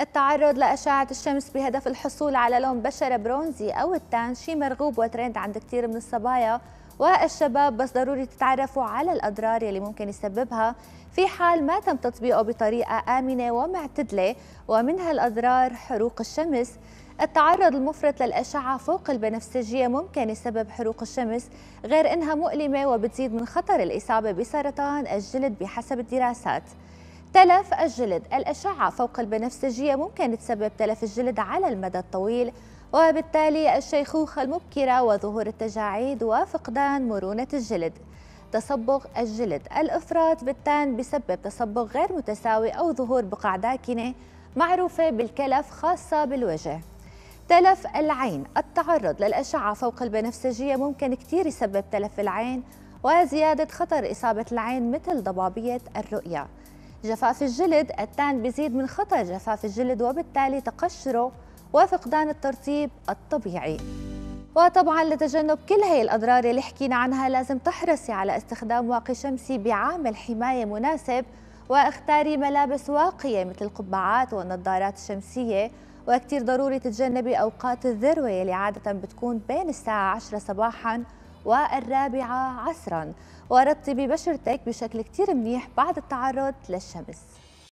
التعرض لأشعة الشمس بهدف الحصول على لون بشرة برونزي أو التان شيء مرغوب وترند عند كثير من الصبايا والشباب بس ضروري تتعرفوا على الأضرار يلي ممكن يسببها في حال ما تم تطبيقه بطريقة آمنة ومعتدلة ومن هالأضرار حروق الشمس التعرض المفرط للأشعة فوق البنفسجية ممكن يسبب حروق الشمس غير أنها مؤلمة وبتزيد من خطر الإصابة بسرطان الجلد بحسب الدراسات تلف الجلد الأشعة فوق البنفسجية ممكن تسبب تلف الجلد على المدى الطويل وبالتالي الشيخوخة المبكرة وظهور التجاعيد وفقدان مرونة الجلد تصبغ الجلد الإفراط بالتان بسبب تصبغ غير متساوي أو ظهور بقع داكنة معروفة بالكلف خاصة بالوجه تلف العين التعرض للأشعة فوق البنفسجية ممكن كتير يسبب تلف العين وزيادة خطر إصابة العين مثل ضبابية الرؤية جفاف الجلد التان بيزيد من خطر جفاف الجلد وبالتالي تقشره وفقدان الترطيب الطبيعي وطبعا لتجنب كل هي الأضرار اللي حكينا عنها لازم تحرصي على استخدام واقي شمسي بعامل حماية مناسب واختاري ملابس واقية مثل القبعات والنظارات الشمسية وكتير ضروري تتجنبي أوقات الذروة اللي عادة بتكون بين الساعة 10 صباحاً والرابعة عصرا ورطبي بشرتك بشكل كتير منيح بعد التعرض للشمس